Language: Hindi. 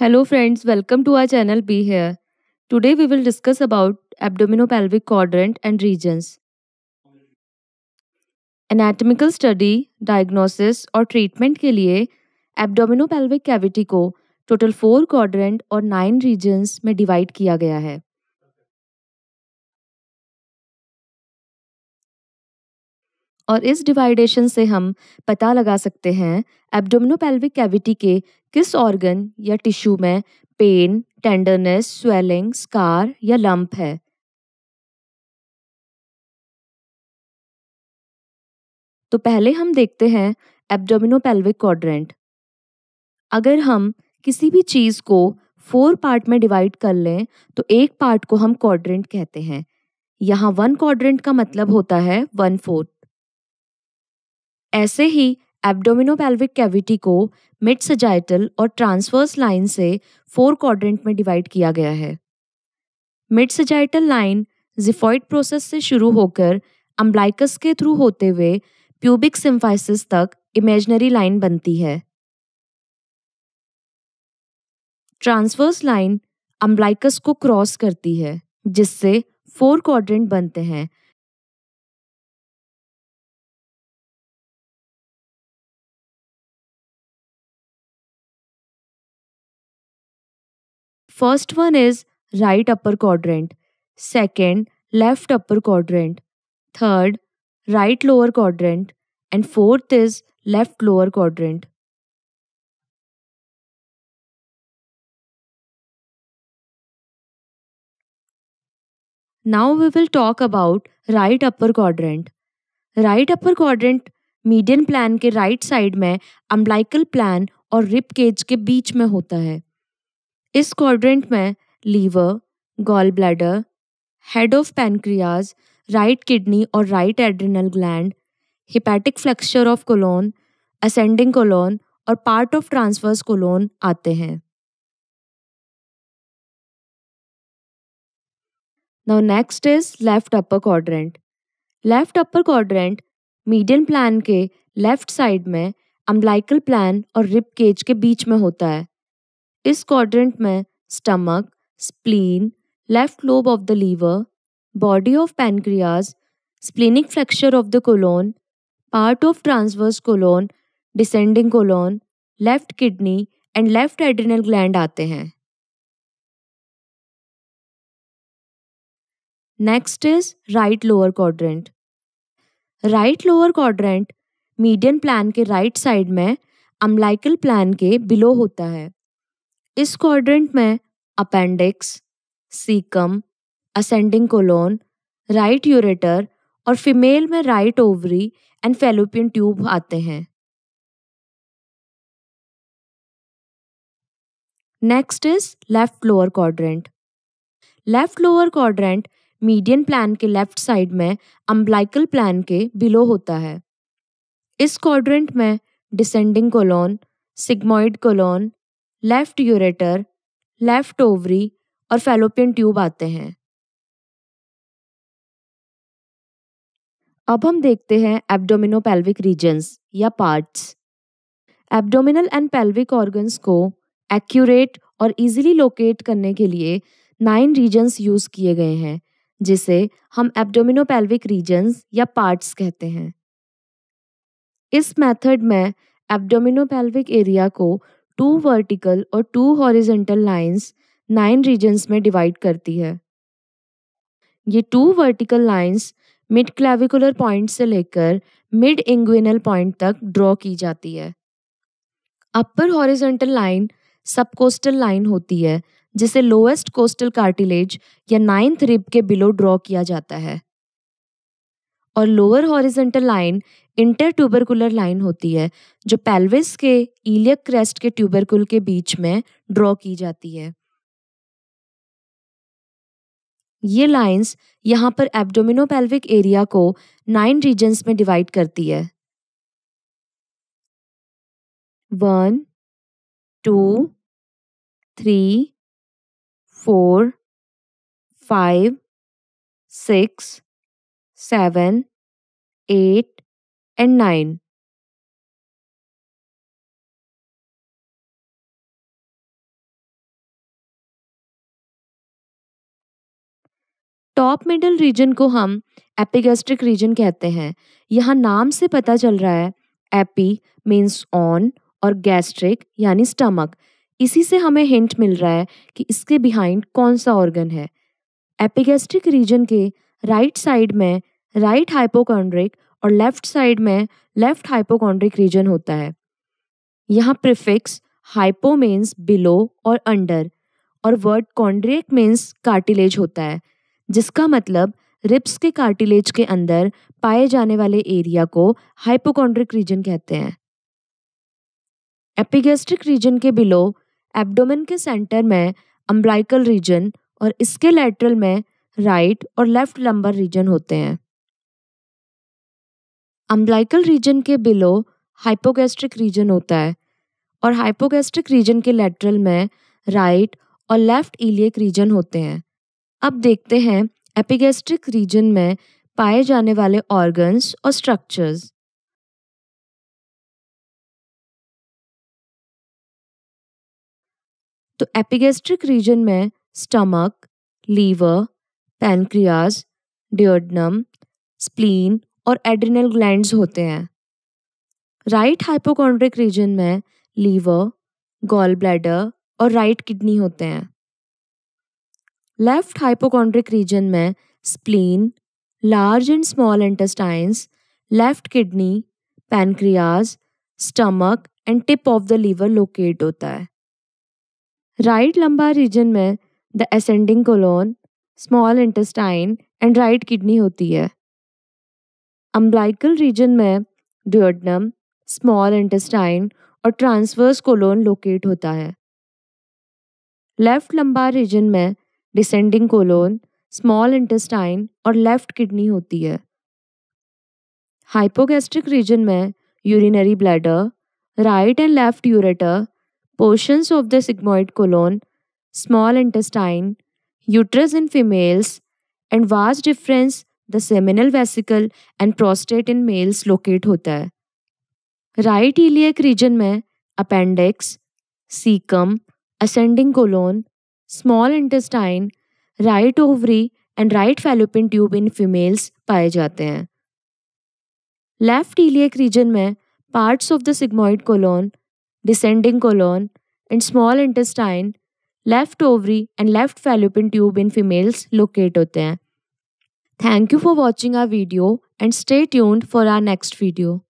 Hello friends welcome to R channel B here today we will discuss about abdominopelvic quadrant and regions anatomical study diagnosis और ट्रीटमेंट के लिए एब्डोमिनोपेल्विक कैविटी को टोटल फोर क्वाड्रेंट और नाइन रीजंस में डिवाइड किया गया है और इस डिवाइडेशन से हम पता लगा सकते हैं एब्डोमिनोपेल्विक कैविटी के किस ऑर्गन या टिश्यू में पेन टेंडरनेस स्वेलिंग स्कार या लंप है तो पहले हम देखते हैं एब्डोमिनोपेल्विक क्वाड्रेंट अगर हम किसी भी चीज़ को फोर पार्ट में डिवाइड कर लें तो एक पार्ट को हम क्वाड्रेंट कहते हैं यहाँ वन क्वाड्रेंट का मतलब होता है वन फोर्थ ऐसे ही एब्डोमिनोपेल्विक कैविटी को मिड सजाइटल और ट्रांसवर्स लाइन से फोर क्वाड्रेंट में डिवाइड किया गया है mid sagittal line xiphoid process से शुरू होकर अम्बलाइकस के थ्रू होते हुए प्यूबिक सिम्फाइसिस तक इमेजनरी लाइन बनती है ट्रांसवर्स लाइन अम्बलाइकस को क्रॉस करती है जिससे फोर क्वाड्रेंट बनते हैं first one is right upper quadrant second left upper quadrant third right lower quadrant and fourth is left lower quadrant now we will talk about right upper quadrant right upper quadrant median plane के राइट right साइड में अम्बलाइकल प्लान और रिप केज के बीच में होता है इस क्वाड्रेंट में liver gall bladder head of pancreas right kidney और right adrenal gland hepatic flexure of colon ascending colon और पार्ट ऑफ ट्रांसवर्स कोलोन आते हैं now next is left upper quadrant left upper quadrant medium plan के लेफ्ट साइड में अम्बलाइकल प्लान और rib केज के बीच में होता है इस क्वाड्रेंट में stomach spleen left lobe of the liver body of pancreas splenic flexure of the colon part of transverse colon descending colon left kidney and left adrenal gland आते हैं next is right lower quadrant right lower quadrant median plane के राइट right साइड में अम्लाइकल प्लान के बिलो होता है इस क्वाड्रेंट में appendix caecum ascending colon right ureter और फीमेल में right ovary and fallopian tube आते हैं next is left lower quadrant left lower quadrant median plane के लेफ्ट साइड में अम्बलाइकल प्लान के बिलो होता है इस क्वाड्रेंट में descending colon sigmoid colon left ureter left ovary और फेलोपियन ट्यूब आते हैं अब हम देखते हैं एब्डोमिनो पेल्विक रीजन्स या parts abdominal and pelvic organs को एक्यूरेट और इजीली लोकेट करने के लिए नाइन रीजन्स यूज़ किए गए हैं जिसे हम एब्डोमिनो पेल्विक रीजन्स या पार्ट्स कहते हैं इस मेथड में एब्डोमिनो पेल्विक एरिया को टू वर्टिकल और two horizontal lines nine regions में डिवाइड करती है ये two vertical lines mid clavicular point से लेकर मिड इंग्विनल पॉइंट तक ड्रॉ की जाती है upper horizontal line sub costal line होती है जिसे लोएस्ट कोस्टल कार्टिलेज या नाइन्थ रिब के बिलो ड्रॉ किया जाता है और lower horizontal line inter tubercular line होती है जो पेल्विस के इलियक क्रेस्ट के ट्यूबरकुल के बीच में ड्रॉ की जाती है ये लाइंस यहाँ पर एब्डोमिनो पेल्विक एरिया को नाइन रीजन्स में डिवाइड करती है one two three four five six seven eight and nine top middle region को हम एपिगेस्ट्रिक रीजन कहते हैं यहाँ नाम से पता चल रहा है एपी मीन्स ऑन और गैस्ट्रिक यानी स्टमक इसी से हमें हिंट मिल रहा है कि इसके बिहाइंड कौन सा ऑर्गन है एपिगेस्ट्रिक रीजन के राइट right साइड में राइट हाइपोकॉन्ड्रिक और लेफ्ट साइड में लेफ्ट हाइपोकॉन्ड्रिक रीजन होता है यहाँ प्रिफिक्स हाइपो मीन्स बिलो और अंडर और वर्ड कॉन्ड्रिक मीन्स कार्टिलेज होता है जिसका मतलब रिप्स के कार्टिलेज के अंदर पाए जाने वाले एरिया को हाइपोकॉन्ड्रिक रीजन कहते हैं एपिगेस्ट्रिक रीजन के बिलो एब्डोमेन के सेंटर में अम्ब्लाइकल रीजन और इसके लेटरल में राइट और लेफ्ट लंबर रीजन होते हैं अम्बलाइकल रीजन के बिलो हाइपोगैस्ट्रिक रीजन होता है और हाइपोगैस्ट्रिक रीजन के लेटरल में राइट और लेफ्ट इलियक रीजन होते हैं अब देखते हैं एपिगैस्ट्रिक रीजन में पाए जाने वाले ऑर्गन्स और स्ट्रक्चर्स तो एपिगेस्ट्रिक रीजन में stomach liver pancreas duodenum spleen और एड्रिनल ग्लैंड्स होते हैं राइट हाइपोकॉन्ड्रिक रीजन में लीवर गॉल ब्लैडर और राइट किडनी होते हैं लेफ्ट हाइपोकॉन्ड्रिक रीजन में spleen large and small intestines left kidney pancreas stomach and tip of the liver locate होता है राइट right लंबा रीजन में the ascending colon small intestine and right kidney होती है अम्बलाइकल रीजन में ड्यूडनम स्मॉल इंटेस्टाइन और ट्रांसवर्स कोलोन लोकेट होता है लेफ्ट लंबा रीजन में डिसेंडिंग कोलोन स्मॉल इंटेस्टाइन और लेफ्ट किडनी होती है हाइपोगेस्ट्रिक रीजन में urinary bladder right and left ureter portions of the sigmoid colon small intestine uterus in females and vas deferens the seminal vesicle and prostate in males locate होता है राइट इलियक रीजन में appendix caecum ascending colon small intestine right ovary and right fallopian tube in females पाए जाते हैं लेफ्ट इलियक रीजन में parts of the sigmoid colon descending colon and small intestine left ovary and left fallopian tube in females locate होते हैं Thank you for watching our video and stay tuned for our next video.